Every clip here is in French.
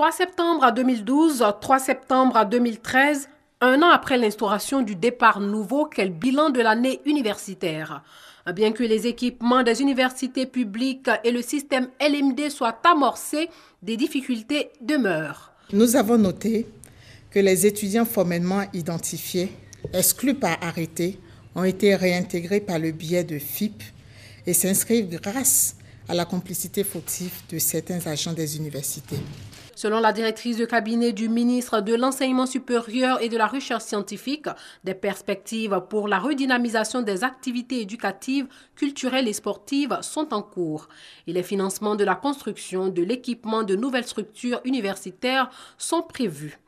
3 septembre à 2012, 3 septembre à 2013, un an après l'instauration du départ nouveau, quel bilan de l'année universitaire Bien que les équipements des universités publiques et le système LMD soient amorcés, des difficultés demeurent. Nous avons noté que les étudiants formellement identifiés, exclus par arrêté, ont été réintégrés par le biais de FIP et s'inscrivent grâce à la complicité fautive de certains agents des universités. Selon la directrice de cabinet du ministre de l'Enseignement supérieur et de la Recherche scientifique, des perspectives pour la redynamisation des activités éducatives, culturelles et sportives sont en cours et les financements de la construction de l'équipement de nouvelles structures universitaires sont prévus.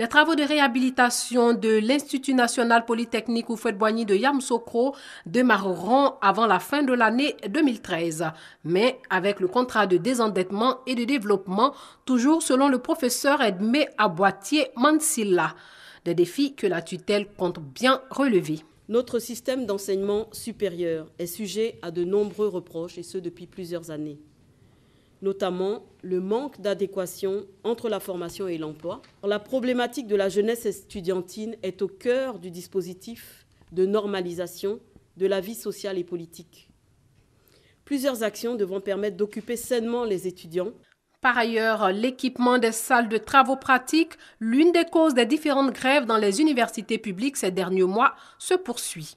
Les travaux de réhabilitation de l'Institut national polytechnique Oufouet Boigny de Yamsokro démarreront avant la fin de l'année 2013, mais avec le contrat de désendettement et de développement, toujours selon le professeur Edmé Aboitier Mansilla. Des défis que la tutelle compte bien relever. Notre système d'enseignement supérieur est sujet à de nombreux reproches, et ce depuis plusieurs années notamment le manque d'adéquation entre la formation et l'emploi. La problématique de la jeunesse estudiantine est au cœur du dispositif de normalisation de la vie sociale et politique. Plusieurs actions devront permettre d'occuper sainement les étudiants par ailleurs, l'équipement des salles de travaux pratiques, l'une des causes des différentes grèves dans les universités publiques ces derniers mois, se poursuit.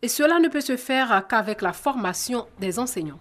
Et cela ne peut se faire qu'avec la formation des enseignants.